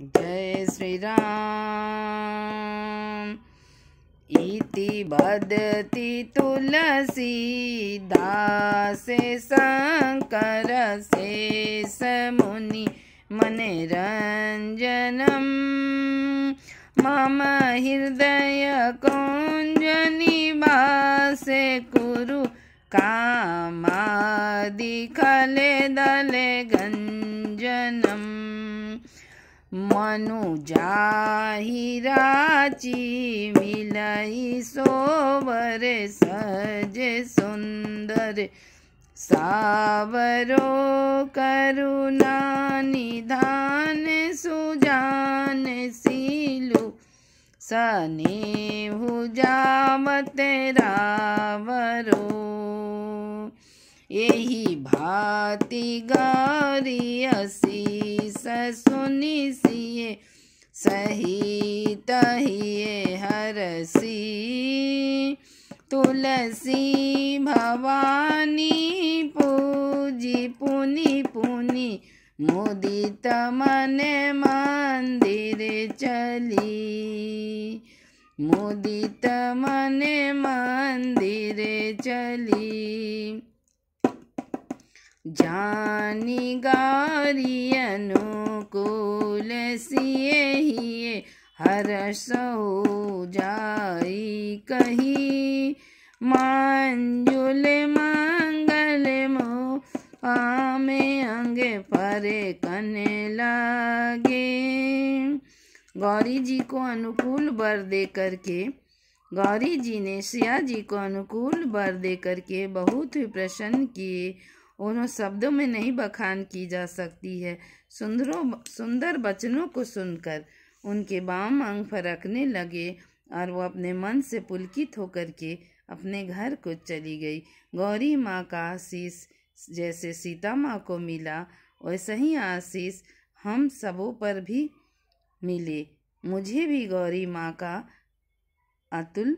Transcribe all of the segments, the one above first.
जय श्रीराम इति तुलसी दासे शङ्कर समुनि मनेरञ्जनम् मम हृदय बासे जनिबे कुरु खले दले गञ्जनम् मनु मनुराची मिली सोवर सज सुन्दर सावरो करुणा सुजान सीलु शनि भुजा ते रावरो यही भांति गारियसी सुनि सिए सही तहिए हरसी तुलसी भवानी पूजी पुनि पुनि मुदित मने मंदिर चली मुदित मने मंदिर चली जानी कुल सिए हिए हर्ष हो जाई कही मांजुल मंगल मो आमे अंगे परे कने लागे गौरी जी को अनुकूल बर दे करके गौरी जी ने सिया जी को अनुकूल बर दे करके बहुत ही प्रसन्न किए उन्हों शब्दों में नहीं बखान की जा सकती है सुंदरों सुंदर बचनों को सुनकर उनके बाम अंग फरकने लगे और वो अपने मन से पुलकित होकर के अपने घर को चली गई गौरी माँ का आशीष जैसे सीता माँ को मिला वैसे ही आशीष हम सबों पर भी मिले मुझे भी गौरी माँ का अतुल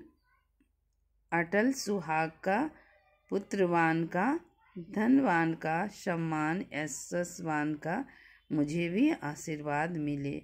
अटल सुहाग का पुत्रवान का धनवान का सम्मान यशस्वान का मुझे भी आशीर्वाद मिले